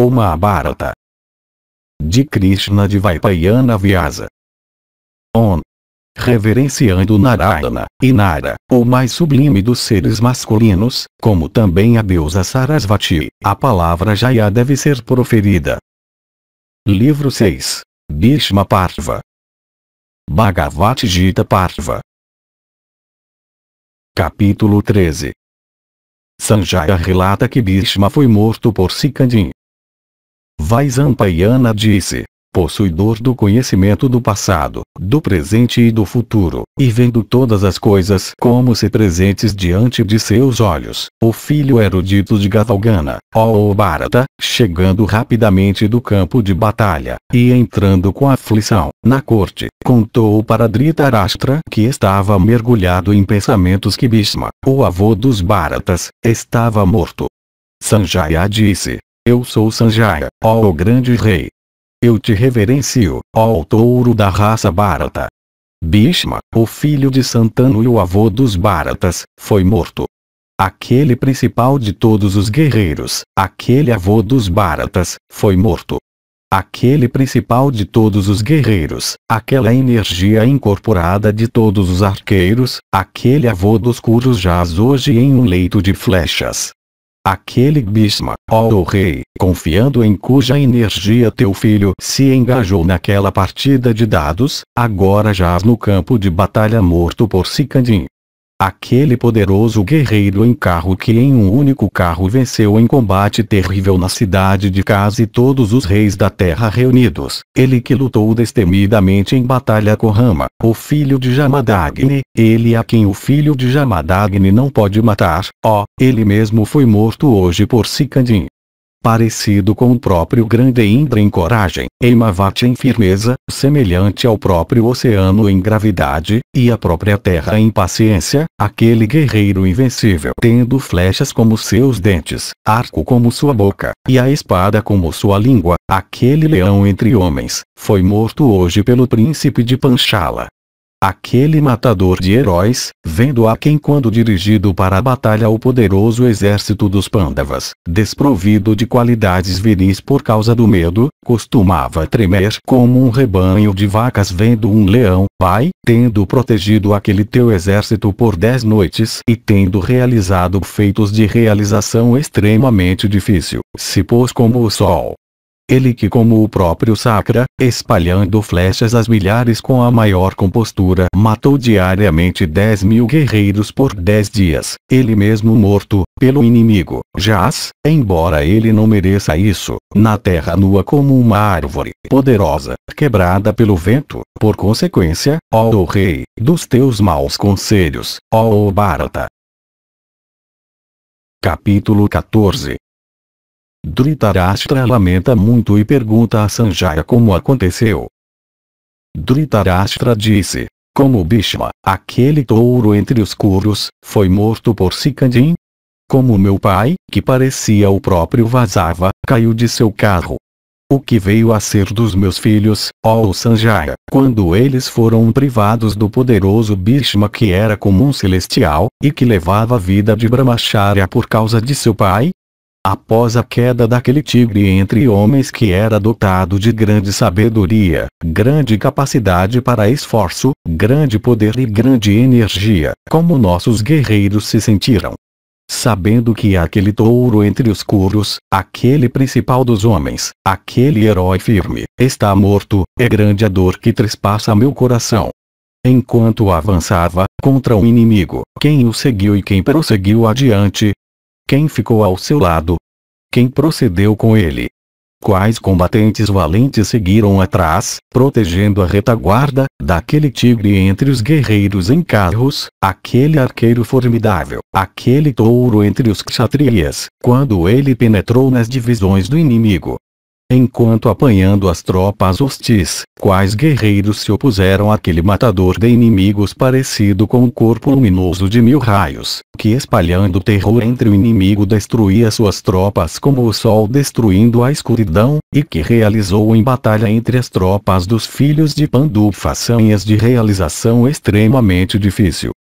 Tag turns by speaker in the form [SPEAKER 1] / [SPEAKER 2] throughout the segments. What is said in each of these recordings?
[SPEAKER 1] O Mahabharata. De Krishna de Vaipayana Vyasa.
[SPEAKER 2] On. Reverenciando Narayana, e Nara, o mais sublime dos seres masculinos, como também a deusa Sarasvati, a palavra Jaya deve ser proferida. Livro 6. Bhishma Parva.
[SPEAKER 1] Bhagavat Gita Parva. Capítulo
[SPEAKER 2] 13. Sanjaya relata que Bhishma foi morto por Sikandin. Vaisampayana disse. Possuidor do conhecimento do passado, do presente e do futuro, e vendo todas as coisas como se presentes diante de seus olhos, o filho erudito de Gavalgana, ó Bharata, chegando rapidamente do campo de batalha, e entrando com aflição, na corte, contou para Dhritarashtra que estava mergulhado em pensamentos que Bhishma, o avô dos Bharatas, estava morto. Sanjaya disse, eu sou Sanjaya, ó o grande rei. Eu te reverencio, ó o touro da raça Bharata. Bhishma, o filho de Santano e o avô dos Bharatas, foi morto. Aquele principal de todos os guerreiros, aquele avô dos Bharatas, foi morto. Aquele principal de todos os guerreiros, aquela energia incorporada de todos os arqueiros, aquele avô dos Kurus jaz hoje em um leito de flechas. Aquele Bisma, ó oh, rei, confiando em cuja energia teu filho se engajou naquela partida de dados, agora jaz no campo de batalha morto por Sicandin. Aquele poderoso guerreiro em carro que em um único carro venceu em combate terrível na cidade de e todos os reis da terra reunidos. Ele que lutou destemidamente em batalha com Rama, o filho de Jamadagni, ele a quem o filho de Jamadagni não pode matar, ó, oh, ele mesmo foi morto hoje por Sikandin parecido com o próprio grande Indra em coragem, Emavati em firmeza, semelhante ao próprio oceano em gravidade, e a própria terra em paciência, aquele guerreiro invencível tendo flechas como seus dentes, arco como sua boca, e a espada como sua língua, aquele leão entre homens, foi morto hoje pelo príncipe de Panchala, Aquele matador de heróis, vendo a quem quando dirigido para a batalha o poderoso exército dos Pandavas, desprovido de qualidades viris por causa do medo, costumava tremer como um rebanho de vacas vendo um leão, pai, tendo protegido aquele teu exército por dez noites e tendo realizado feitos de realização extremamente difícil, se pôs como o sol, ele que como o próprio Sakra, espalhando flechas às milhares com a maior compostura matou diariamente 10 mil guerreiros por 10 dias, ele mesmo morto, pelo inimigo. Jaz, embora ele não mereça isso, na terra nua como uma árvore, poderosa, quebrada pelo vento, por consequência, ó o rei, dos teus maus conselhos, ó o Bharata.
[SPEAKER 1] Capítulo 14 Dhritarashtra
[SPEAKER 2] lamenta muito e pergunta a Sanjaya como aconteceu. Dhritarashtra disse, como Bhishma, aquele touro entre os curos, foi morto por Sikandin? Como meu pai, que parecia o próprio Vazava, caiu de seu carro. O que veio a ser dos meus filhos, ó Sanjaya, quando eles foram privados do poderoso Bhishma que era como um celestial, e que levava a vida de Brahmacharya por causa de seu pai? Após a queda daquele tigre entre homens que era dotado de grande sabedoria, grande capacidade para esforço, grande poder e grande energia, como nossos guerreiros se sentiram. Sabendo que aquele touro entre os curos, aquele principal dos homens, aquele herói firme, está morto, é grande a dor que trespassa meu coração. Enquanto avançava, contra o inimigo, quem o seguiu e quem prosseguiu adiante, quem ficou ao seu lado? Quem procedeu com ele? Quais combatentes valentes seguiram atrás, protegendo a retaguarda, daquele tigre entre os guerreiros em carros, aquele arqueiro formidável, aquele touro entre os kshatriyas, quando ele penetrou nas divisões do inimigo, enquanto apanhando as tropas hostis, quais guerreiros se opuseram àquele matador de inimigos parecido com o corpo luminoso de mil raios, que espalhando terror entre o inimigo destruía suas tropas como o sol destruindo a escuridão, e que realizou em batalha entre as tropas dos filhos de Pandu façanhas de realização extremamente difícil.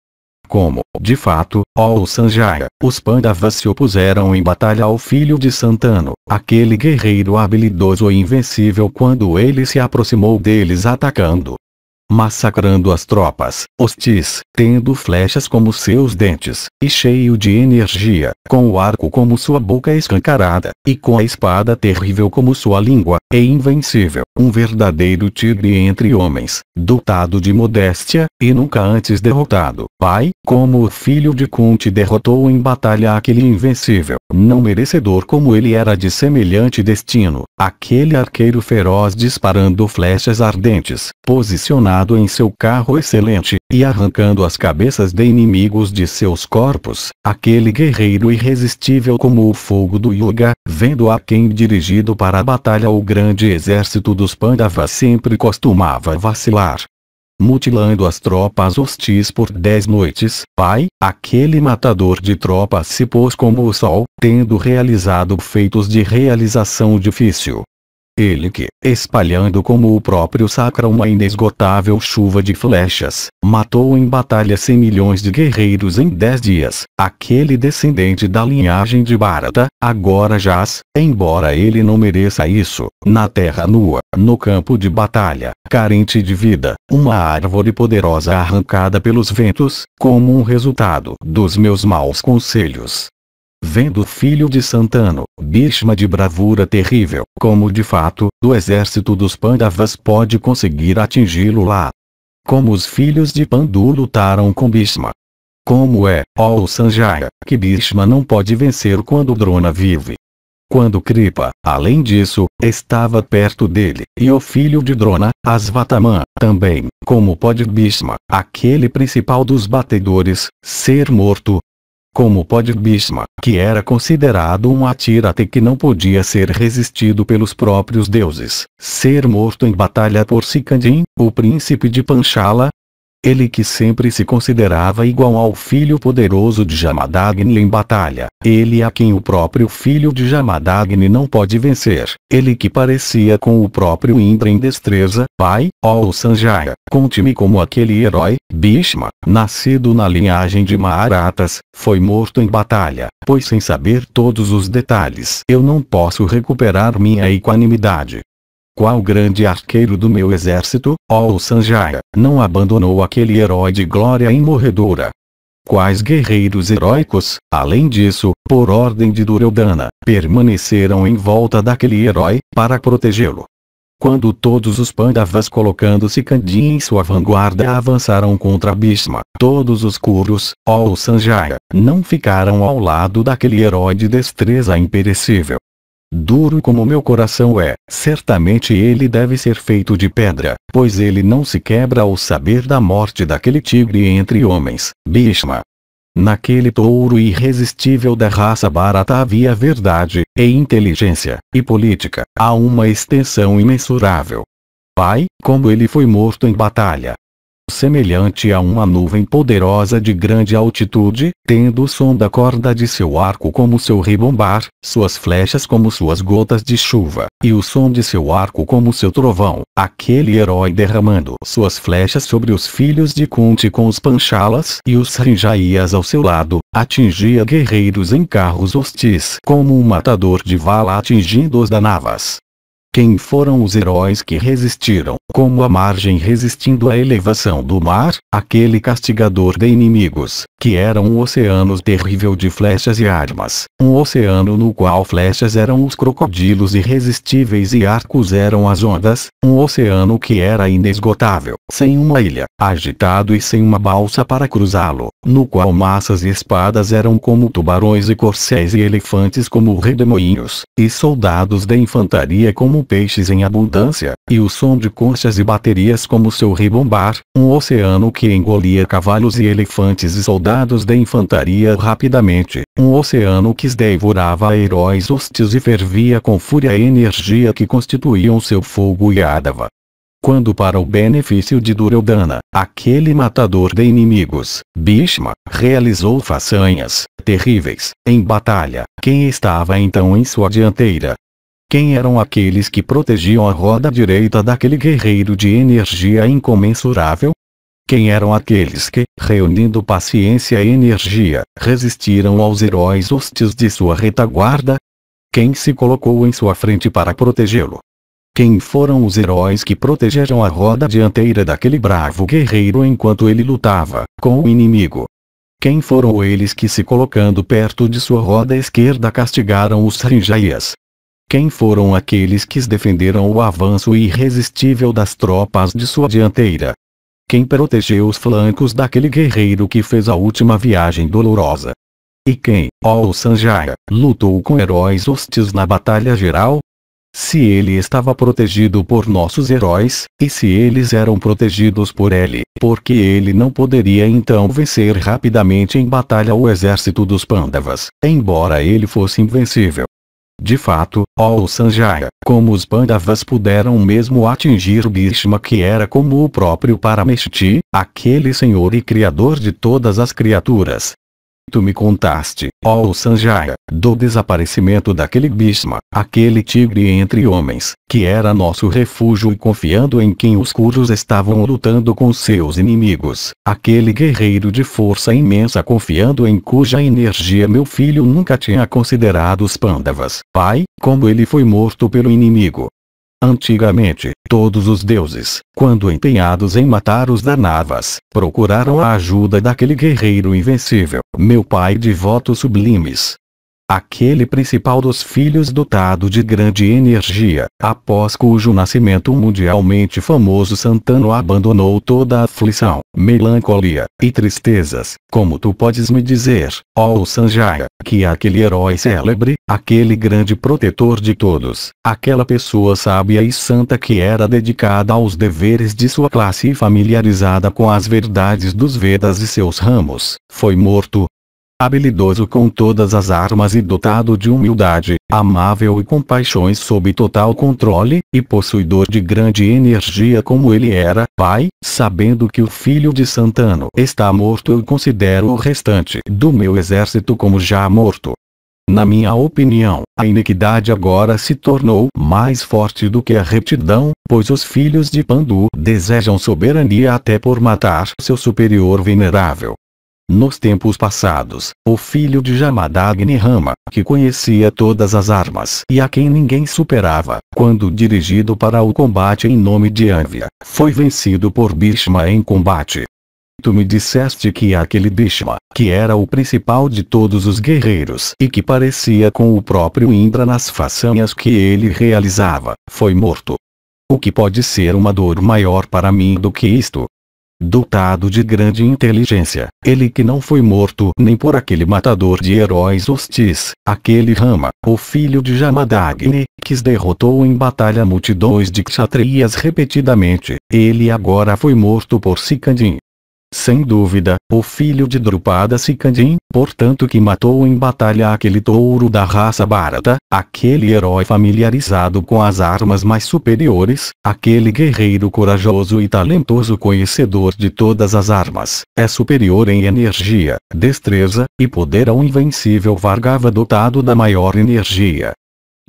[SPEAKER 2] Como, de fato, ou Sanjaya, os Pandavas se opuseram em batalha ao filho de Santano, aquele guerreiro habilidoso e invencível quando ele se aproximou deles atacando, massacrando as tropas hostis, tendo flechas como seus dentes, e cheio de energia, com o arco como sua boca escancarada, e com a espada terrível como sua língua, e invencível, um verdadeiro tigre entre homens, dotado de modéstia, e nunca antes derrotado. Pai, como o filho de Kunti derrotou em batalha aquele invencível, não merecedor como ele era de semelhante destino, aquele arqueiro feroz disparando flechas ardentes, posicionado montado em seu carro excelente, e arrancando as cabeças de inimigos de seus corpos, aquele guerreiro irresistível como o fogo do Yuga, vendo a quem dirigido para a batalha o grande exército dos Pandavas sempre costumava vacilar mutilando as tropas hostis por dez noites, pai, aquele matador de tropas se pôs como o sol, tendo realizado feitos de realização difícil, ele que, espalhando como o próprio Sacra uma inesgotável chuva de flechas, matou em batalha cem milhões de guerreiros em dez dias, aquele descendente da linhagem de Bharata, agora jaz, embora ele não mereça isso, na terra nua, no campo de batalha, carente de vida, uma árvore poderosa arrancada pelos ventos, como um resultado dos meus maus conselhos vendo o filho de Santano, Bhishma de bravura terrível, como de fato, do exército dos Pandavas pode conseguir atingi-lo lá. Como os filhos de Pandu lutaram com Bhishma. Como é, ó Sanjaya, que Bhishma não pode vencer quando Drona vive. Quando Kripa, além disso, estava perto dele, e o filho de Drona, Asvataman, também, como pode Bhishma, aquele principal dos batedores, ser morto, como pode Bhishma, que era considerado um atirate que não podia ser resistido pelos próprios deuses, ser morto em batalha por Sikandin, o príncipe de Panchala, ele que sempre se considerava igual ao filho poderoso de Jamadagni em batalha, ele a quem o próprio filho de Jamadagni não pode vencer, ele que parecia com o próprio Indra em destreza, pai, ó Sanjaya, conte-me como aquele herói, Bhishma, nascido na linhagem de Maharatas, foi morto em batalha, pois sem saber todos os detalhes eu não posso recuperar minha equanimidade. Qual grande arqueiro do meu exército, ó oh Sanjaya, não abandonou aquele herói de glória imorredora? Quais guerreiros heróicos, além disso, por ordem de Duryodhana, permaneceram em volta daquele herói, para protegê-lo? Quando todos os Pandavas colocando-se Kandi em sua vanguarda avançaram contra Bhishma, todos os Kurus, ou Sanjaya, não ficaram ao lado daquele herói de destreza imperecível. Duro como meu coração é, certamente ele deve ser feito de pedra, pois ele não se quebra ao saber da morte daquele tigre entre homens, Bhishma. Naquele touro irresistível da raça barata havia verdade, e inteligência, e política, a uma extensão imensurável. Pai, como ele foi morto em batalha, semelhante a uma nuvem poderosa de grande altitude, tendo o som da corda de seu arco como seu ribombar, suas flechas como suas gotas de chuva, e o som de seu arco como seu trovão, aquele herói derramando suas flechas sobre os filhos de Kunti com os panchalas e os rinjaias ao seu lado, atingia guerreiros em carros hostis como um matador de vala atingindo os danavas. Quem foram os heróis que resistiram, como a margem resistindo à elevação do mar, aquele castigador de inimigos, que era um oceano terrível de flechas e armas, um oceano no qual flechas eram os crocodilos irresistíveis e arcos eram as ondas, um oceano que era inesgotável, sem uma ilha, agitado e sem uma balsa para cruzá-lo, no qual massas e espadas eram como tubarões e corcéis e elefantes como redemoinhos, e soldados de infantaria como peixes em abundância, e o som de conchas e baterias como seu ribombar, um oceano que engolia cavalos e elefantes e soldados de infantaria rapidamente, um oceano que devorava heróis hostis e fervia com fúria e energia que constituíam seu fogo e ádava quando para o benefício de Duryodhana, aquele matador de inimigos, Bhishma, realizou façanhas terríveis em batalha. Quem estava então em sua dianteira, quem eram aqueles que protegiam a roda direita daquele guerreiro de energia incomensurável? Quem eram aqueles que, reunindo paciência e energia, resistiram aos heróis hostis de sua retaguarda? Quem se colocou em sua frente para protegê-lo? Quem foram os heróis que protegeram a roda dianteira daquele bravo guerreiro enquanto ele lutava com o inimigo? Quem foram eles que se colocando perto de sua roda esquerda castigaram os rinjaias, quem foram aqueles que defenderam o avanço irresistível das tropas de sua dianteira? Quem protegeu os flancos daquele guerreiro que fez a última viagem dolorosa? E quem, ó Sanjaya, lutou com heróis hostis na batalha geral? Se ele estava protegido por nossos heróis, e se eles eram protegidos por ele, porque ele não poderia então vencer rapidamente em batalha o exército dos Pandavas, embora ele fosse invencível. De fato, ou Sanjaya, como os Pandavas puderam mesmo atingir Bhishma que era como o próprio Parameshti, aquele Senhor e Criador de todas as criaturas, Tu me contaste, ó Sanjaya, do desaparecimento daquele Bhishma, aquele tigre entre homens, que era nosso refúgio e confiando em quem os cujos estavam lutando com seus inimigos, aquele guerreiro de força imensa confiando em cuja energia meu filho nunca tinha considerado os Pandavas. Pai, como ele foi morto pelo inimigo, Antigamente, todos os deuses, quando empenhados em matar os Danavas, procuraram a ajuda daquele guerreiro invencível, meu pai de votos sublimes, aquele principal dos filhos dotado de grande energia, após cujo nascimento mundialmente famoso Santano abandonou toda a aflição, melancolia e tristezas, como tu podes me dizer, ó oh Sanjaya, que é aquele herói célebre, aquele grande protetor de todos, aquela pessoa sábia e santa que era dedicada aos deveres de sua classe e familiarizada com as verdades dos Vedas e seus ramos, foi morto, habilidoso com todas as armas e dotado de humildade, amável e com paixões sob total controle, e possuidor de grande energia como ele era, pai, sabendo que o filho de Santano está morto eu considero o restante do meu exército como já morto. Na minha opinião, a iniquidade agora se tornou mais forte do que a retidão, pois os filhos de Pandu desejam soberania até por matar seu superior venerável. Nos tempos passados, o filho de Jamadagni Rama, que conhecia todas as armas e a quem ninguém superava, quando dirigido para o combate em nome de Anvia, foi vencido por Bhishma em combate. Tu me disseste que aquele Bhishma, que era o principal de todos os guerreiros e que parecia com o próprio Indra nas façanhas que ele realizava, foi morto. O que pode ser uma dor maior para mim do que isto? dotado de grande inteligência, ele que não foi morto nem por aquele matador de heróis hostis, aquele Rama, o filho de Jamadagni, que derrotou em batalha multidões de kshatriyas repetidamente, ele agora foi morto por Sikandin, sem dúvida, o filho de Drupada Sikandin, portanto que matou em batalha aquele touro da raça Bharata, aquele herói familiarizado com as armas mais superiores, aquele guerreiro corajoso e talentoso conhecedor de todas as armas, é superior em energia, destreza, e poder ao invencível Vargava dotado da maior energia,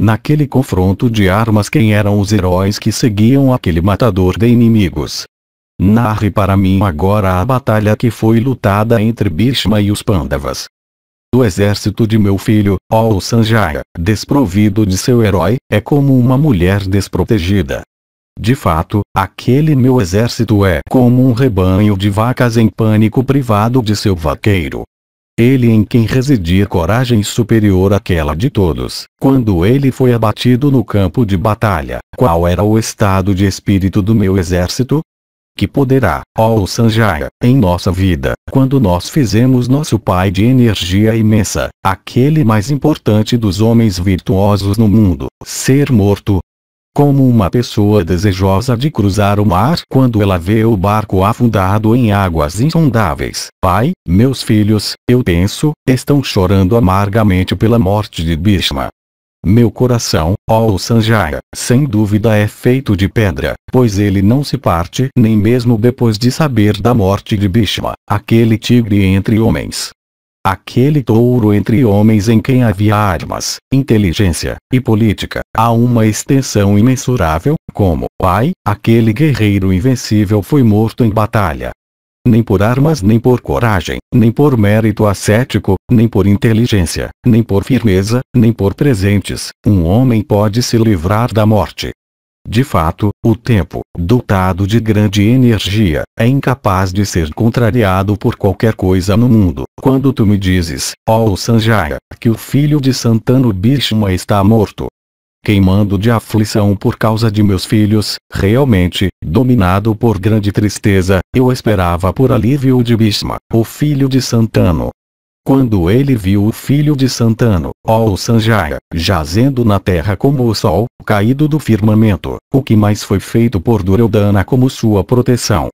[SPEAKER 2] Naquele confronto de armas quem eram os heróis que seguiam aquele matador de inimigos, Narre para mim agora a batalha que foi lutada entre Bhishma e os Pandavas. O exército de meu filho, ó Sanjaya, desprovido de seu herói, é como uma mulher desprotegida. De fato, aquele meu exército é como um rebanho de vacas em pânico privado de seu vaqueiro. Ele em quem residia coragem superior àquela de todos, quando ele foi abatido no campo de batalha, qual era o estado de espírito do meu exército? que poderá, ó Sanjaya, em nossa vida, quando nós fizemos nosso Pai de energia imensa, aquele mais importante dos homens virtuosos no mundo, ser morto. Como uma pessoa desejosa de cruzar o mar quando ela vê o barco afundado em águas insondáveis. Pai, meus filhos, eu penso, estão chorando amargamente pela morte de Bhishma. Meu coração, ó Sanjaya, sem dúvida é feito de pedra, pois ele não se parte nem mesmo depois de saber da morte de Bhishma, aquele tigre entre homens. Aquele touro entre homens em quem havia armas, inteligência, e política, a uma extensão imensurável, como, ai, aquele guerreiro invencível foi morto em batalha, nem por armas nem por coragem, nem por mérito ascético, nem por inteligência, nem por firmeza, nem por presentes, um homem pode se livrar da morte. De fato, o tempo, dotado de grande energia, é incapaz de ser contrariado por qualquer coisa no mundo. Quando tu me dizes, ó oh Sanjaya, que o filho de Santano Bishma está morto, queimando de aflição por causa de meus filhos, realmente, dominado por grande tristeza, eu esperava por alívio de Bisma, o filho de Santano. Quando ele viu o filho de Santano, ó Sanjaya, jazendo na terra como o sol, caído do firmamento, o que mais foi feito por Duryodhana como sua proteção,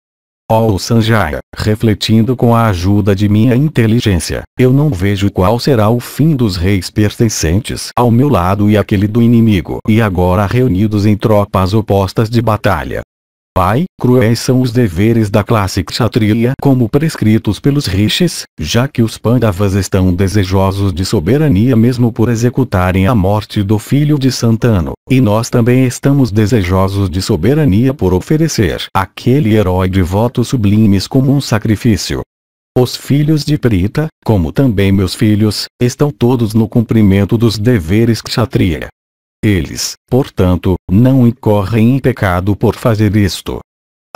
[SPEAKER 2] Oh Sanjaya, refletindo com a ajuda de minha inteligência, eu não vejo qual será o fim dos reis pertencentes ao meu lado e aquele do inimigo e agora reunidos em tropas opostas de batalha, pai, cruéis são os deveres da classe kshatriya como prescritos pelos rishis, já que os pandavas estão desejosos de soberania mesmo por executarem a morte do filho de Santano, e nós também estamos desejosos de soberania por oferecer aquele herói de votos sublimes como um sacrifício. Os filhos de Prita, como também meus filhos, estão todos no cumprimento dos deveres kshatriya. Eles, portanto, não incorrem em pecado por fazer isto.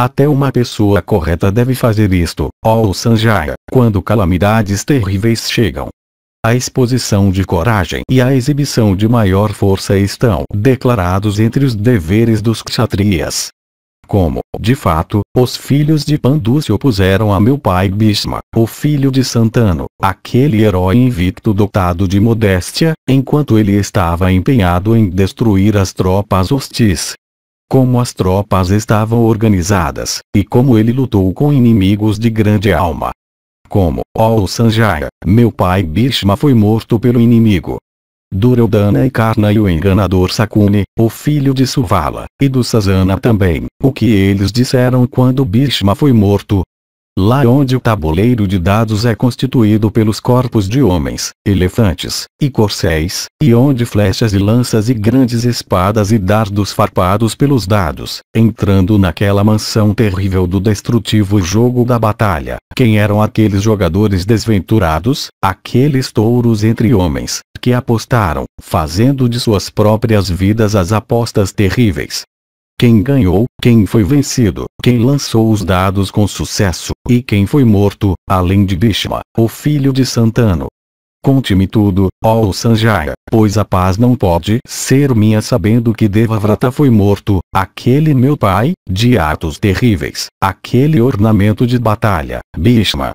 [SPEAKER 2] Até uma pessoa correta deve fazer isto, ó Sanjaya, quando calamidades terríveis chegam. A exposição de coragem e a exibição de maior força estão declarados entre os deveres dos kshatriyas como, de fato, os filhos de Pandu se opuseram a meu pai Bhishma, o filho de Santano, aquele herói invicto dotado de modéstia, enquanto ele estava empenhado em destruir as tropas hostis. Como as tropas estavam organizadas, e como ele lutou com inimigos de grande alma. Como, ó oh Sanjaya, meu pai Bhishma foi morto pelo inimigo, Duryodhana e Karna e o enganador Sakuni, o filho de Suvala, e do Sazana também, o que eles disseram quando Bhishma foi morto, lá onde o tabuleiro de dados é constituído pelos corpos de homens, elefantes, e corcéis, e onde flechas e lanças e grandes espadas e dardos farpados pelos dados, entrando naquela mansão terrível do destrutivo jogo da batalha. Quem eram aqueles jogadores desventurados, aqueles touros entre homens, que apostaram, fazendo de suas próprias vidas as apostas terríveis, quem ganhou, quem foi vencido, quem lançou os dados com sucesso, e quem foi morto, além de Bhishma, o filho de Santano. Conte-me tudo, ó oh Sanjaya, pois a paz não pode ser minha sabendo que Devavrata foi morto, aquele meu pai, de atos terríveis, aquele ornamento de batalha, Bhishma.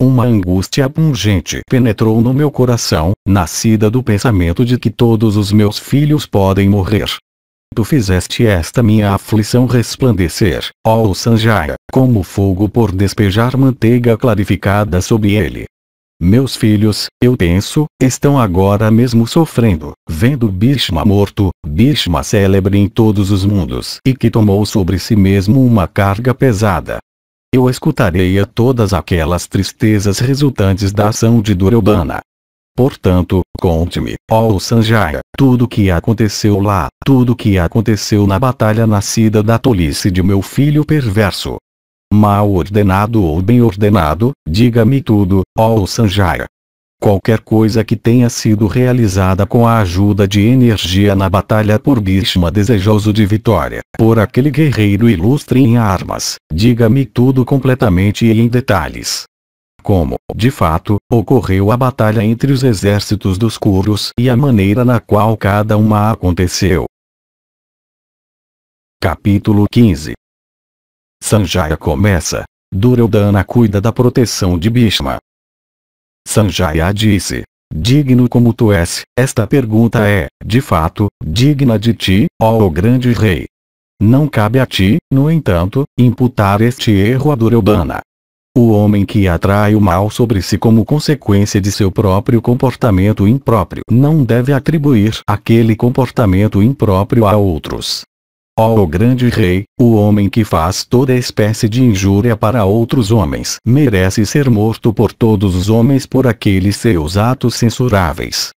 [SPEAKER 2] Uma angústia pungente penetrou no meu coração, nascida do pensamento de que todos os meus filhos podem morrer, Tu fizeste esta minha aflição resplandecer, ó oh Sanjaya, como fogo por despejar manteiga clarificada sobre ele. Meus filhos, eu penso, estão agora mesmo sofrendo, vendo Bhishma morto, Bhishma célebre em todos os mundos e que tomou sobre si mesmo uma carga pesada. Eu escutarei a todas aquelas tristezas resultantes da ação de Duryodhana, Portanto, conte-me, ó oh Sanjaya, tudo que aconteceu lá, tudo que aconteceu na batalha nascida da tolice de meu filho perverso. Mal ordenado ou bem ordenado, diga-me tudo, ó oh Sanjaya. Qualquer coisa que tenha sido realizada com a ajuda de energia na batalha por Bhishma desejoso de vitória, por aquele guerreiro ilustre em armas, diga-me tudo completamente e em detalhes como, de fato, ocorreu a batalha entre os exércitos dos Kuros e a maneira na qual cada uma aconteceu.
[SPEAKER 1] Capítulo 15 Sanjaya começa.
[SPEAKER 2] Duryodhana cuida da proteção de Bhishma. Sanjaya disse, Digno como tu és, esta pergunta é, de fato, digna de ti, ó grande rei. Não cabe a ti, no entanto, imputar este erro a Duryodhana. O homem que atrai o mal sobre si como consequência de seu próprio comportamento impróprio não deve atribuir aquele comportamento impróprio a outros. Ó oh, grande rei, o homem que faz toda espécie de injúria para outros homens merece ser morto por todos os homens por aqueles seus atos censuráveis.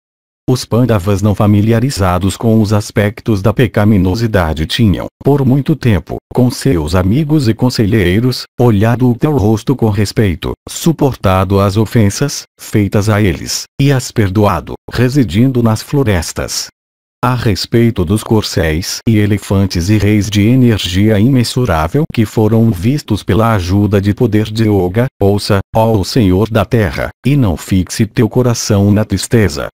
[SPEAKER 2] Os pandavas não familiarizados com os aspectos da pecaminosidade tinham, por muito tempo, com seus amigos e conselheiros, olhado o teu rosto com respeito, suportado as ofensas, feitas a eles, e as perdoado, residindo nas florestas. A respeito dos corcéis e elefantes e reis de energia imensurável que foram vistos pela ajuda de poder de Yoga, ouça, ó o Senhor da Terra, e não fixe teu coração na tristeza,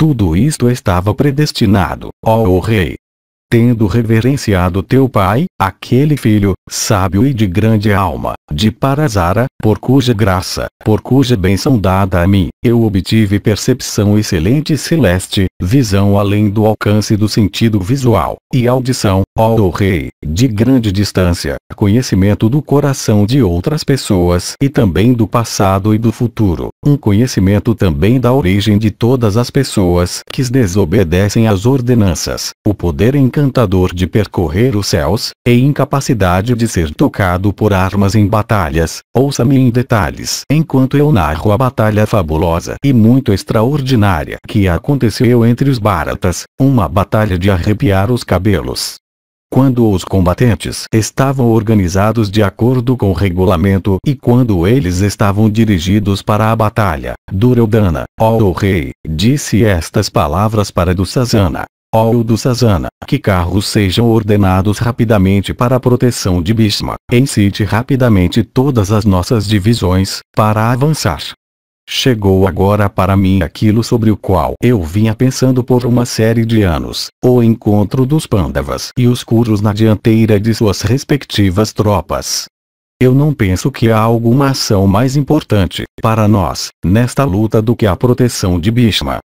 [SPEAKER 2] tudo isto estava predestinado, ó oh, rei, tendo reverenciado teu pai, aquele filho, sábio e de grande alma, de Parazara, por cuja graça, por cuja bênção dada a mim, eu obtive percepção excelente celeste, visão além do alcance do sentido visual, e audição, ó rei, de grande distância, conhecimento do coração de outras pessoas e também do passado e do futuro, um conhecimento também da origem de todas as pessoas que desobedecem às ordenanças, o poder encantar encantador de percorrer os céus, e incapacidade de ser tocado por armas em batalhas, ouça-me em detalhes enquanto eu narro a batalha fabulosa e muito extraordinária que aconteceu entre os Baratas, uma batalha de arrepiar os cabelos. Quando os combatentes estavam organizados de acordo com o regulamento e quando eles estavam dirigidos para a batalha, Duryodhana, ó oh, rei, disse estas palavras para Dussasana, ou do Sazana, que carros sejam ordenados rapidamente para a proteção de Bhishma. Incite rapidamente todas as nossas divisões, para avançar. Chegou agora para mim aquilo sobre o qual eu vinha pensando por uma série de anos, o encontro dos Pandavas e os Kurus na dianteira de suas respectivas tropas. Eu não penso que há alguma ação mais importante, para nós, nesta luta do que a proteção de Bhishma.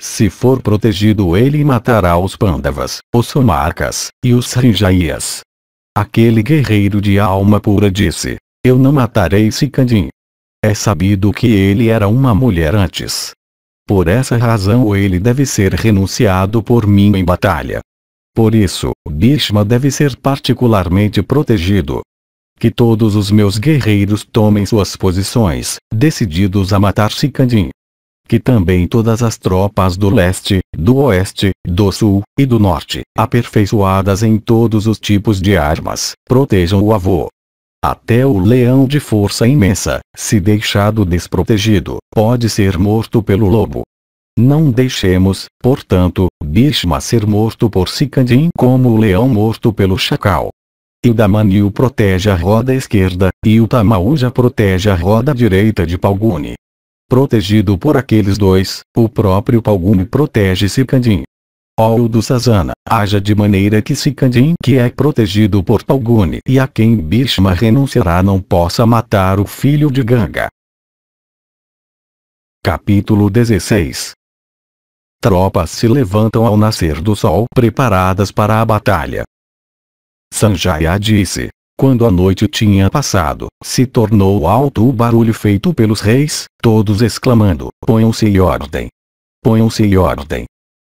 [SPEAKER 2] Se for protegido ele matará os Pandavas, os Somarcas, e os Rinjaias. Aquele guerreiro de alma pura disse, eu não matarei Sikandim. É sabido que ele era uma mulher antes. Por essa razão ele deve ser renunciado por mim em batalha. Por isso, Bhishma deve ser particularmente protegido. Que todos os meus guerreiros tomem suas posições, decididos a matar Sikandim que também todas as tropas do leste, do oeste, do sul e do norte, aperfeiçoadas em todos os tipos de armas, protejam o avô. Até o leão de força imensa, se deixado desprotegido, pode ser morto pelo lobo. Não deixemos, portanto, Bishma ser morto por Sikandin como o leão morto pelo chacal. E o Damanil protege a roda esquerda, e o Tamauja protege a roda direita de Palguni protegido por aqueles dois, o próprio Palgume protege Sikandin. Ou do Sazana, haja de maneira que Sikandin que é protegido por Palgune e a quem Bishma renunciará não possa matar o filho de Ganga. Capítulo 16 Tropas se levantam ao nascer do sol preparadas para a batalha. Sanjaya disse, quando a noite tinha passado, se tornou alto o barulho feito pelos reis, todos exclamando: Ponham-se em ordem! Ponham-se em ordem!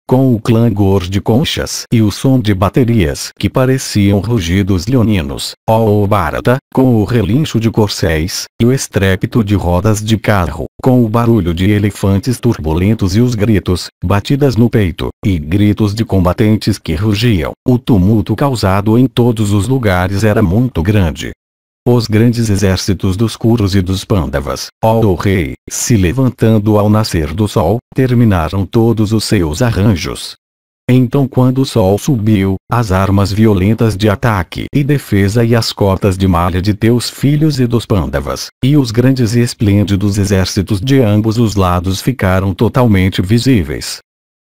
[SPEAKER 2] com o clangor de conchas e o som de baterias que pareciam rugidos leoninos, ó oh barata, com o relincho de corcéis, e o estrépito de rodas de carro, com o barulho de elefantes turbulentos e os gritos, batidas no peito, e gritos de combatentes que rugiam. O tumulto causado em todos os lugares era muito grande, os grandes exércitos dos Kuros e dos Pandavas, ó rei, se levantando ao nascer do sol, terminaram todos os seus arranjos. Então quando o sol subiu, as armas violentas de ataque e defesa e as cotas de malha de teus filhos e dos Pandavas e os grandes e esplêndidos exércitos de ambos os lados ficaram totalmente visíveis,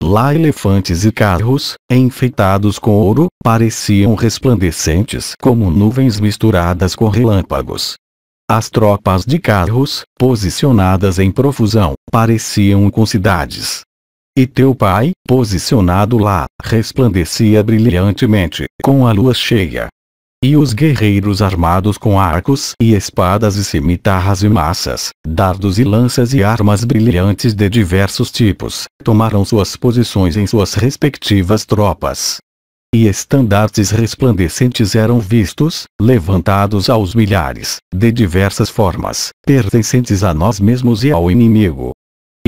[SPEAKER 2] Lá elefantes e carros, enfeitados com ouro, pareciam resplandecentes como nuvens misturadas com relâmpagos. As tropas de carros, posicionadas em profusão, pareciam com cidades. E teu pai, posicionado lá, resplandecia brilhantemente, com a lua cheia, e os guerreiros armados com arcos e espadas e cimitarras e massas, dardos e lanças e armas brilhantes de diversos tipos, tomaram suas posições em suas respectivas tropas. E estandartes resplandecentes eram vistos, levantados aos milhares, de diversas formas, pertencentes a nós mesmos e ao inimigo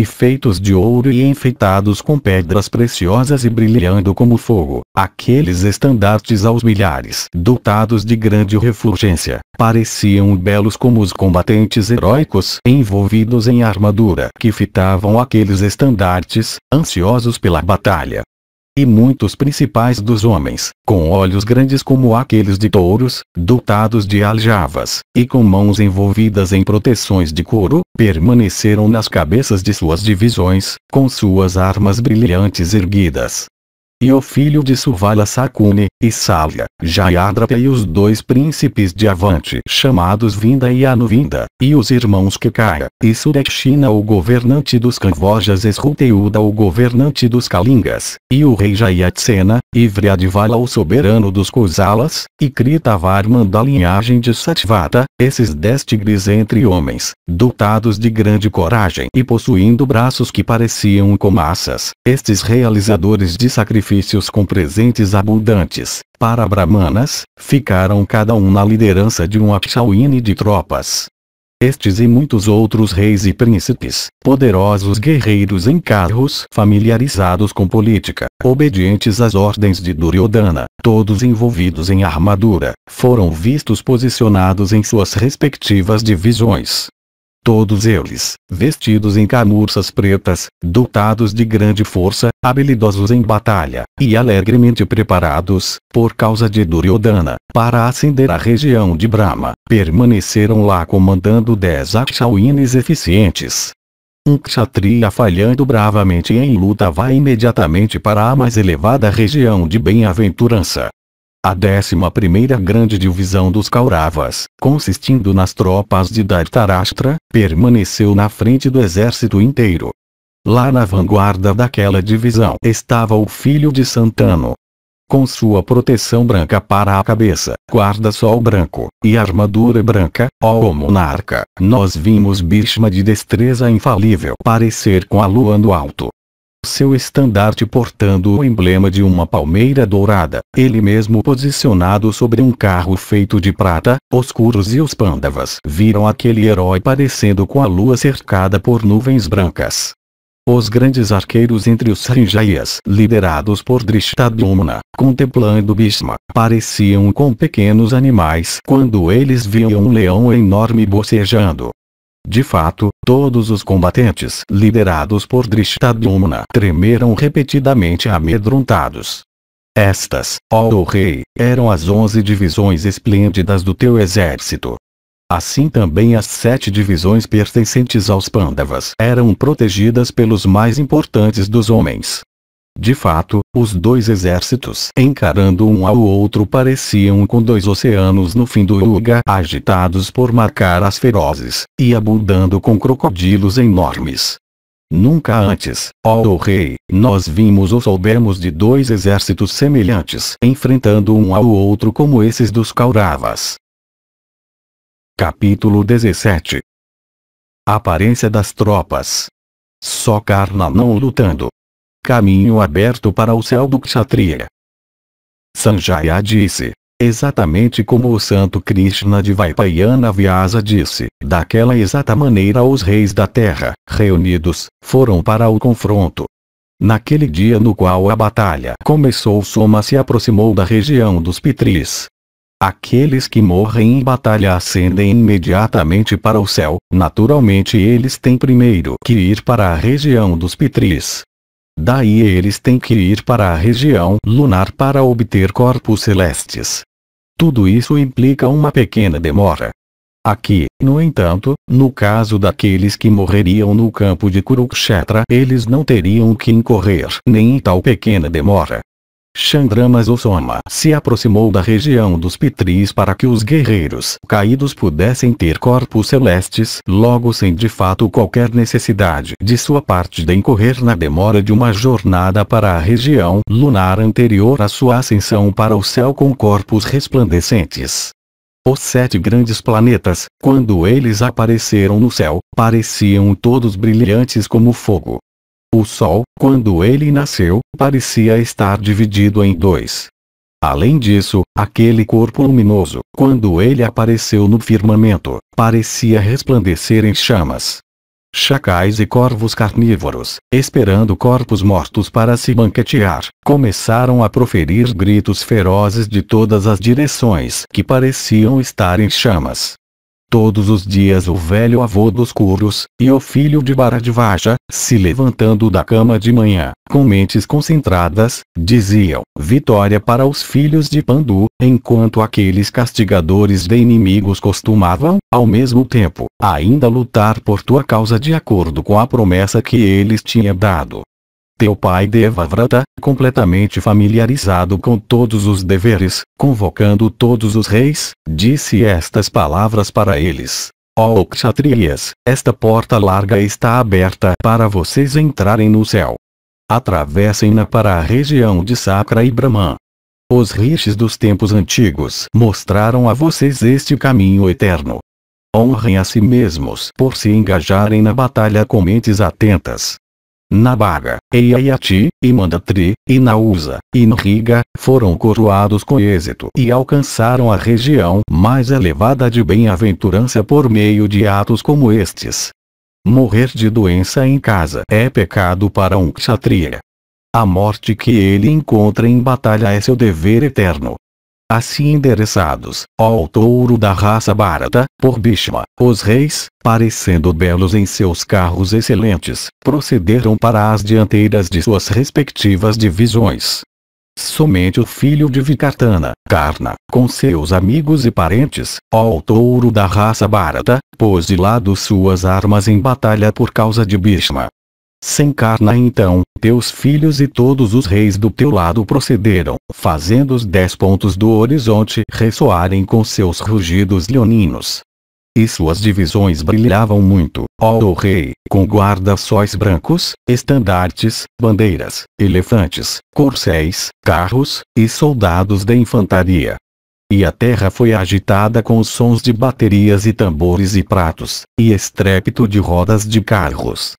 [SPEAKER 2] e feitos de ouro e enfeitados com pedras preciosas e brilhando como fogo, aqueles estandartes aos milhares, dotados de grande refulgência, pareciam belos como os combatentes heróicos envolvidos em armadura que fitavam aqueles estandartes, ansiosos pela batalha e muitos principais dos homens, com olhos grandes como aqueles de touros, dotados de aljavas, e com mãos envolvidas em proteções de couro, permaneceram nas cabeças de suas divisões, com suas armas brilhantes erguidas, e o filho de Suvala Sakune, e Salya, Jayadrapa e os dois príncipes de Avante chamados Vinda e Anuvinda, e os irmãos Kekaya, e Surekshina o governante dos Kanvojas Esruteuda o governante dos Kalingas, e o rei Jayatsena, e Vriadvala o soberano dos Kosalas, e Varman da linhagem de Satvata, esses dez tigres entre homens, dotados de grande coragem e possuindo braços que pareciam comaças, estes realizadores de sacrifícios com presentes abundantes. Para Brahmanas, ficaram cada um na liderança de um Akshawini de tropas. Estes e muitos outros reis e príncipes, poderosos guerreiros em carros, familiarizados com política, obedientes às ordens de Duryodhana, todos envolvidos em armadura, foram vistos posicionados em suas respectivas divisões, todos eles, vestidos em camurças pretas, dotados de grande força, habilidosos em batalha, e alegremente preparados, por causa de Duryodhana, para ascender a região de Brahma, permaneceram lá comandando dez Akshawines eficientes. Um kshatriya falhando bravamente em luta vai imediatamente para a mais elevada região de bem-aventurança, a 11 Grande Divisão dos Kauravas, consistindo nas tropas de Dhritarashtra, permaneceu na frente do exército inteiro. Lá na vanguarda daquela divisão estava o filho de Santano. Com sua proteção branca para a cabeça, guarda-sol branco, e armadura branca, ó monarca, nós vimos Bishma de destreza infalível parecer com a lua no alto, seu estandarte portando o emblema de uma palmeira dourada, ele mesmo posicionado sobre um carro feito de prata, os Kuros e os Pandavas viram aquele herói parecendo com a lua cercada por nuvens brancas. Os grandes arqueiros entre os Sarinjayas, liderados por Drishtabhumna, contemplando Bhishma, pareciam com pequenos animais quando eles viam um leão enorme bocejando, de fato, todos os combatentes liderados por Drishtadyumna tremeram repetidamente amedrontados. Estas, ó oh rei, eram as onze divisões esplêndidas do teu exército. Assim também as sete divisões pertencentes aos Pandavas eram protegidas pelos mais importantes dos homens. De fato, os dois exércitos encarando um ao outro pareciam com dois oceanos no fim do Uga agitados por macaras ferozes, e abundando com crocodilos enormes. Nunca antes, ó oh rei, nós vimos ou soubemos de dois exércitos semelhantes enfrentando um ao outro como esses dos Kauravas. Capítulo 17
[SPEAKER 1] Aparência das tropas Só Karna não lutando,
[SPEAKER 2] caminho aberto para o céu do Kshatriya. Sanjaya disse. Exatamente como o santo Krishna de Vaipayana Vyasa disse, daquela exata maneira os reis da terra, reunidos, foram para o confronto. Naquele dia no qual a batalha começou Soma se aproximou da região dos Pitris. Aqueles que morrem em batalha ascendem imediatamente para o céu, naturalmente eles têm primeiro que ir para a região dos Pitris. Daí eles têm que ir para a região lunar para obter corpos celestes. Tudo isso implica uma pequena demora. Aqui, no entanto, no caso daqueles que morreriam no campo de Kurukshetra eles não teriam que incorrer nem em tal pequena demora. Chandramas ou Soma se aproximou da região dos Pitris para que os guerreiros caídos pudessem ter corpos celestes logo sem de fato qualquer necessidade de sua parte de incorrer na demora de uma jornada para a região lunar anterior à sua ascensão para o céu com corpos resplandecentes. Os sete grandes planetas, quando eles apareceram no céu, pareciam todos brilhantes como fogo, o Sol, quando ele nasceu, parecia estar dividido em dois. Além disso, aquele corpo luminoso, quando ele apareceu no firmamento, parecia resplandecer em chamas. Chacais e corvos carnívoros, esperando corpos mortos para se banquetear, começaram a proferir gritos ferozes de todas as direções que pareciam estar em chamas. Todos os dias o velho avô dos curos, e o filho de Bharadvaja, se levantando da cama de manhã, com mentes concentradas, diziam, vitória para os filhos de Pandu, enquanto aqueles castigadores de inimigos costumavam, ao mesmo tempo, ainda lutar por tua causa de acordo com a promessa que eles tinha dado. Teu pai Devavrata, completamente familiarizado com todos os deveres, convocando todos os reis, disse estas palavras para eles. Ó oh, Kshatriyas, esta porta larga está aberta para vocês entrarem no céu. Atravessem-na para a região de Sakra e Brahman. Os rishis dos tempos antigos mostraram a vocês este caminho eterno. Honrem a si mesmos por se engajarem na batalha com mentes atentas. Nabaga, Eiaiati, e Mandatri, Inriga, foram coroados com êxito e alcançaram a região mais elevada de bem-aventurança por meio de atos como estes. Morrer de doença em casa é pecado para um kshatriya. A morte que ele encontra em batalha é seu dever eterno assim endereçados, ao touro da raça Bharata, por Bhishma, os reis, parecendo belos em seus carros excelentes, procederam para as dianteiras de suas respectivas divisões. Somente o filho de Vikartana, Karna, com seus amigos e parentes, ao touro da raça Bharata, pôs de lado suas armas em batalha por causa de Bhishma, sem carna então, teus filhos e todos os reis do teu lado procederam, fazendo os dez pontos do horizonte ressoarem com seus rugidos leoninos. E suas divisões brilhavam muito, ó rei, com guarda-sóis brancos, estandartes, bandeiras, elefantes, corcéis, carros, e soldados de infantaria. E a terra foi agitada com os sons de baterias e tambores e pratos, e estrépito de rodas de carros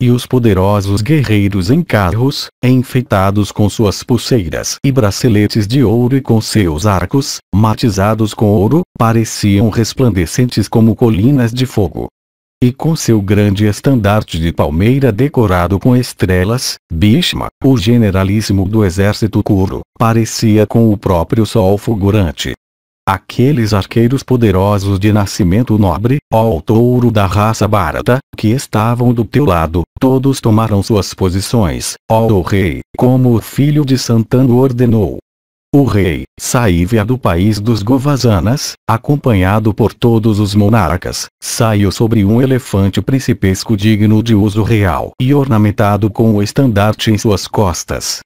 [SPEAKER 2] e os poderosos guerreiros em carros, enfeitados com suas pulseiras e braceletes de ouro e com seus arcos, matizados com ouro, pareciam resplandecentes como colinas de fogo. E com seu grande estandarte de palmeira decorado com estrelas, Bishma, o generalíssimo do exército Kuru, parecia com o próprio sol fulgurante. Aqueles arqueiros poderosos de nascimento nobre, ó touro da raça Bharata, que estavam do teu lado, todos tomaram suas posições, ó rei, como o filho de Santano ordenou. O rei, Saívia do país dos Govazanas, acompanhado por todos os monarcas, saiu sobre um elefante principesco digno de uso real e ornamentado com o estandarte em suas costas,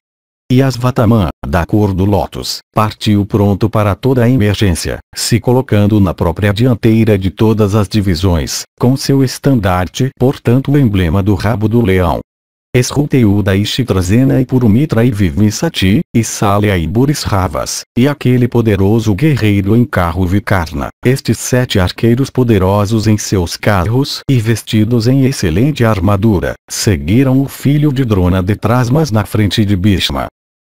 [SPEAKER 2] e asvataman, da cor do lótus, partiu pronto para toda a emergência, se colocando na própria dianteira de todas as divisões, com seu estandarte, portanto o emblema do rabo do leão. Esruteuda Ishtrazena e Purumitra e vivmisati e salia e Burisravas, e aquele poderoso guerreiro em carro Vikarna, estes sete arqueiros poderosos em seus carros e vestidos em excelente armadura, seguiram o filho de Drona detrás mas na frente de Bhishma,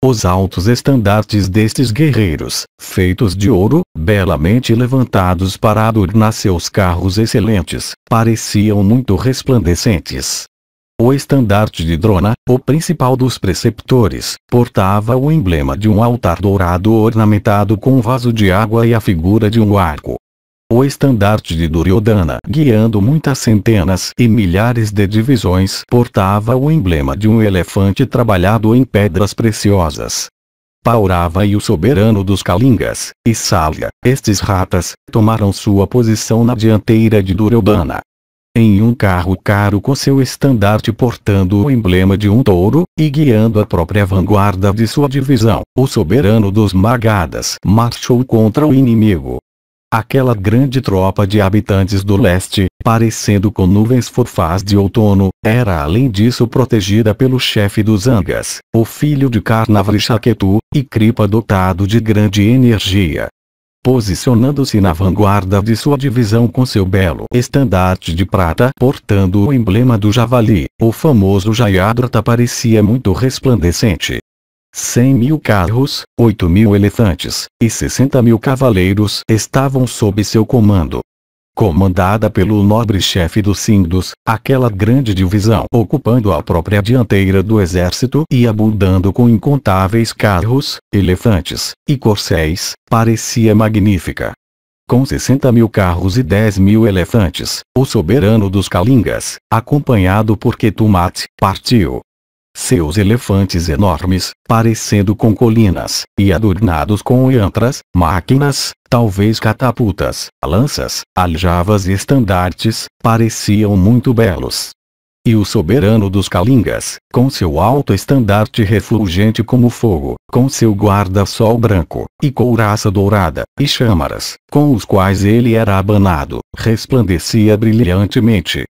[SPEAKER 2] os altos estandartes destes guerreiros, feitos de ouro, belamente levantados para adornar seus carros excelentes, pareciam muito resplandecentes. O estandarte de Drona, o principal dos preceptores, portava o emblema de um altar dourado ornamentado com um vaso de água e a figura de um arco, o estandarte de Duryodhana, guiando muitas centenas e milhares de divisões, portava o emblema de um elefante trabalhado em pedras preciosas. Paurava e o soberano dos Kalingas, e Salya, estes ratas, tomaram sua posição na dianteira de Duryodhana. Em um carro caro com seu estandarte portando o emblema de um touro, e guiando a própria vanguarda de sua divisão, o soberano dos Magadas marchou contra o inimigo, aquela grande tropa de habitantes do leste, parecendo com nuvens fofás de outono, era além disso protegida pelo chefe dos Angas, o filho de Karnavrishaketu, e Kripa dotado de grande energia. Posicionando-se na vanguarda de sua divisão com seu belo estandarte de prata portando o emblema do javali, o famoso Jayadrata parecia muito resplandecente, 100 mil carros, 8 mil elefantes e 60 mil cavaleiros estavam sob seu comando. Comandada pelo nobre chefe dos Sindos, aquela grande divisão ocupando a própria dianteira do exército e abundando com incontáveis carros, elefantes e corcéis, parecia magnífica. Com 60 mil carros e 10 mil elefantes, o soberano dos Kalingas, acompanhado por Ketumat, partiu seus elefantes enormes, parecendo com colinas, e adornados com yantras, máquinas, talvez catapultas, lanças, aljavas e estandartes, pareciam muito belos. E o soberano dos Calingas, com seu alto estandarte refulgente como fogo, com seu guarda-sol branco, e couraça dourada, e châmaras, com os quais ele era abanado, resplandecia brilhantemente.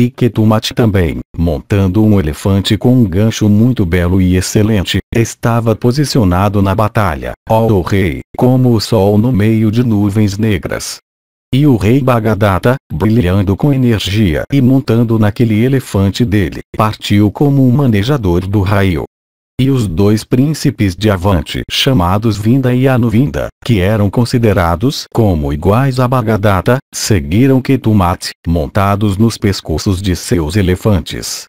[SPEAKER 2] E Ketumati também, montando um elefante com um gancho muito belo e excelente, estava posicionado na batalha, ó oh, rei, como o sol no meio de nuvens negras. E o rei Bagadata, brilhando com energia e montando naquele elefante dele, partiu como um manejador do raio, e os dois príncipes de Avante chamados Vinda e Anuvinda, que eram considerados como iguais a Bagadata, seguiram Ketumate, montados nos pescoços de seus elefantes.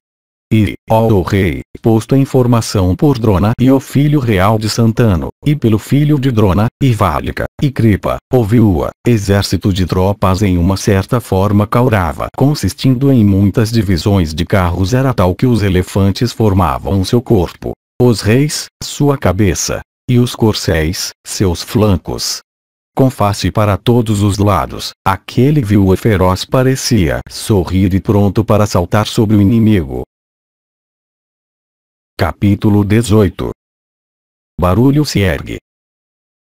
[SPEAKER 2] E, ó o rei, posto em formação por Drona e o filho real de Santano, e pelo filho de Drona, e Válica, e Cripa, ouviu-a, exército de tropas em uma certa forma caurava consistindo em muitas divisões de carros era tal que os elefantes formavam seu corpo, os reis, sua cabeça, e os corcéis, seus flancos. Com face para todos os lados, aquele viu-o feroz parecia
[SPEAKER 1] sorrir e pronto para saltar sobre o inimigo. Capítulo 18 Barulho se ergue.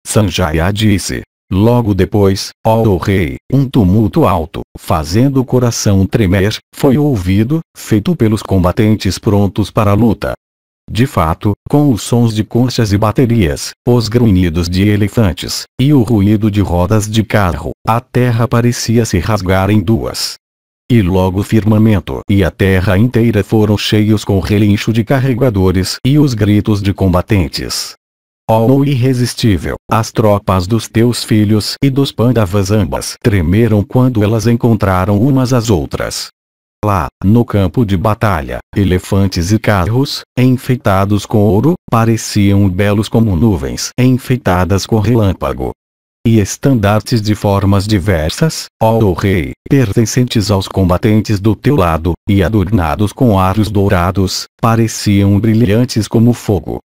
[SPEAKER 1] Sanjaya
[SPEAKER 2] disse, Logo depois, ó oh, rei, um tumulto alto, fazendo o coração tremer, foi ouvido, feito pelos combatentes prontos para a luta. De fato, com os sons de conchas e baterias, os grunhidos de elefantes, e o ruído de rodas de carro, a terra parecia se rasgar em duas. E logo o firmamento e a terra inteira foram cheios com relincho de carregadores e os gritos de combatentes. Oh irresistível, as tropas dos teus filhos e dos pandavas ambas tremeram quando elas encontraram umas às outras. Lá, no campo de batalha, elefantes e carros, enfeitados com ouro, pareciam belos como nuvens enfeitadas com relâmpago. E estandartes de formas diversas, ó rei, pertencentes aos combatentes do teu lado, e adornados com aros dourados, pareciam brilhantes como fogo.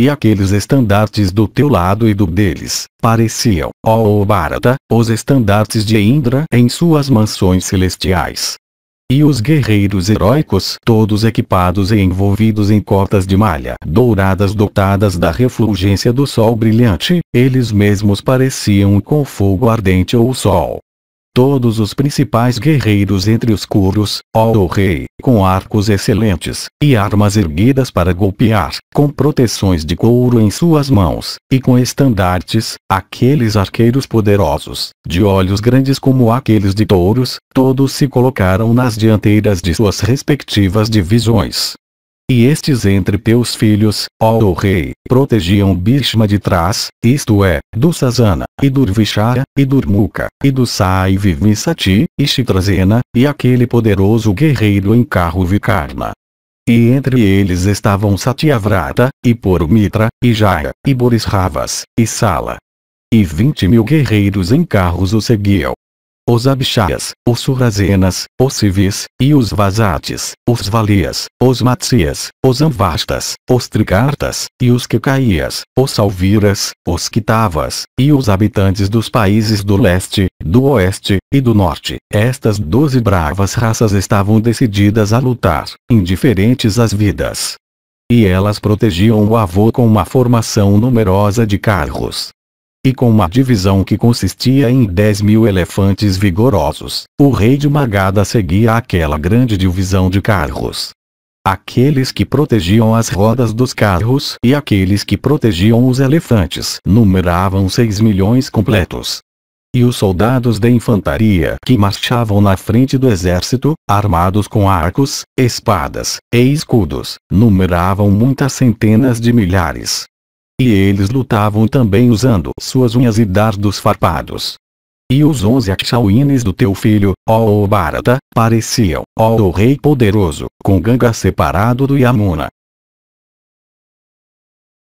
[SPEAKER 2] E aqueles estandartes do teu lado e do deles, pareciam, ó Bharata, os estandartes de Indra em suas mansões celestiais. E os guerreiros heróicos, todos equipados e envolvidos em cotas de malha douradas dotadas da refulgência do sol brilhante, eles mesmos pareciam com fogo ardente ou o sol todos os principais guerreiros entre os curos, ó rei, com arcos excelentes, e armas erguidas para golpear, com proteções de couro em suas mãos, e com estandartes, aqueles arqueiros poderosos, de olhos grandes como aqueles de touros, todos se colocaram nas dianteiras de suas respectivas divisões, e estes entre teus filhos, ó rei, protegiam Bishma de trás, isto é, do Sazana, e do e do Muka, e do Sai Vivisati, e Chitrazena, e aquele poderoso guerreiro em carro Vikarna. E entre eles estavam Satyavrata, e Porumitra, e Jaya, e Boris Ravas, e Sala. E vinte mil guerreiros em carros o seguiam os abixás, os surazenas, os civis, e os vazates, os valias, os matsias, os amvastas, os trigartas, e os quecaías, os salviras, os quitavas, e os habitantes dos países do leste, do oeste, e do norte. Estas doze bravas raças estavam decididas a lutar, indiferentes às vidas. E elas protegiam o avô com uma formação numerosa de carros, e com uma divisão que consistia em 10 mil elefantes vigorosos, o rei de Magada seguia aquela grande divisão de carros. Aqueles que protegiam as rodas dos carros e aqueles que protegiam os elefantes numeravam 6 milhões completos. E os soldados de infantaria que marchavam na frente do exército, armados com arcos, espadas e escudos, numeravam muitas centenas de milhares. E eles lutavam também usando suas unhas e dardos farpados. E os onze Akshawines do teu filho, ó oh Bharata, pareciam, ó oh, rei poderoso, com Ganga separado do Yamuna,